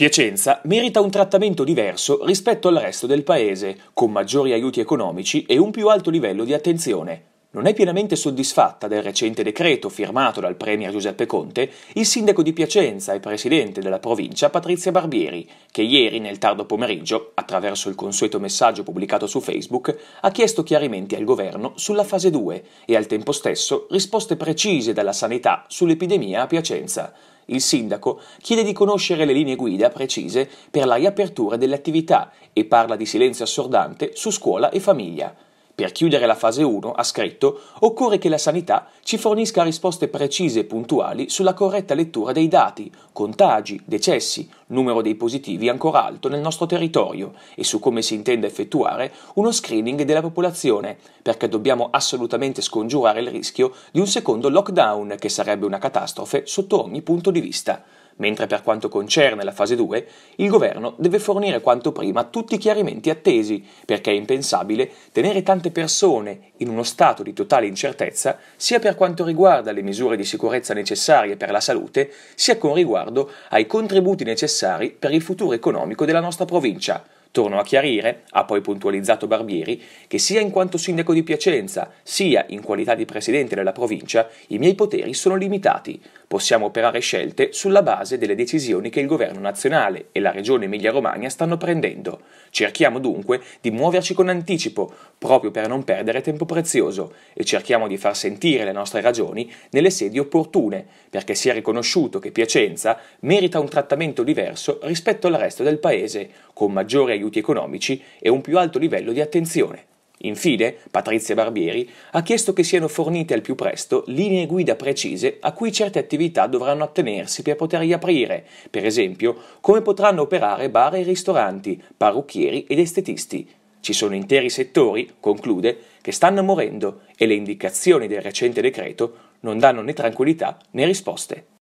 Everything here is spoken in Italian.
Piacenza merita un trattamento diverso rispetto al resto del paese, con maggiori aiuti economici e un più alto livello di attenzione. Non è pienamente soddisfatta del recente decreto firmato dal Premier Giuseppe Conte il sindaco di Piacenza e presidente della provincia Patrizia Barbieri, che ieri nel tardo pomeriggio, attraverso il consueto messaggio pubblicato su Facebook, ha chiesto chiarimenti al governo sulla fase 2 e al tempo stesso risposte precise dalla sanità sull'epidemia a Piacenza. Il sindaco chiede di conoscere le linee guida precise per la riapertura delle attività e parla di silenzio assordante su scuola e famiglia. Per chiudere la fase 1, ha scritto, occorre che la sanità ci fornisca risposte precise e puntuali sulla corretta lettura dei dati, contagi, decessi, numero dei positivi ancora alto nel nostro territorio e su come si intende effettuare uno screening della popolazione, perché dobbiamo assolutamente scongiurare il rischio di un secondo lockdown che sarebbe una catastrofe sotto ogni punto di vista mentre per quanto concerne la fase 2, il governo deve fornire quanto prima tutti i chiarimenti attesi, perché è impensabile tenere tante persone in uno stato di totale incertezza, sia per quanto riguarda le misure di sicurezza necessarie per la salute, sia con riguardo ai contributi necessari per il futuro economico della nostra provincia Torno a chiarire, ha poi puntualizzato Barbieri, che sia in quanto sindaco di Piacenza, sia in qualità di presidente della provincia, i miei poteri sono limitati. Possiamo operare scelte sulla base delle decisioni che il governo nazionale e la regione Emilia-Romagna stanno prendendo. Cerchiamo dunque di muoverci con anticipo, proprio per non perdere tempo prezioso, e cerchiamo di far sentire le nostre ragioni nelle sedi opportune, perché sia riconosciuto che Piacenza merita un trattamento diverso rispetto al resto del paese, con maggiore aiuti economici e un più alto livello di attenzione. Infine, Patrizia Barbieri ha chiesto che siano fornite al più presto linee guida precise a cui certe attività dovranno attenersi per poter riaprire, per esempio come potranno operare bar e ristoranti, parrucchieri ed estetisti. Ci sono interi settori, conclude, che stanno morendo e le indicazioni del recente decreto non danno né tranquillità né risposte.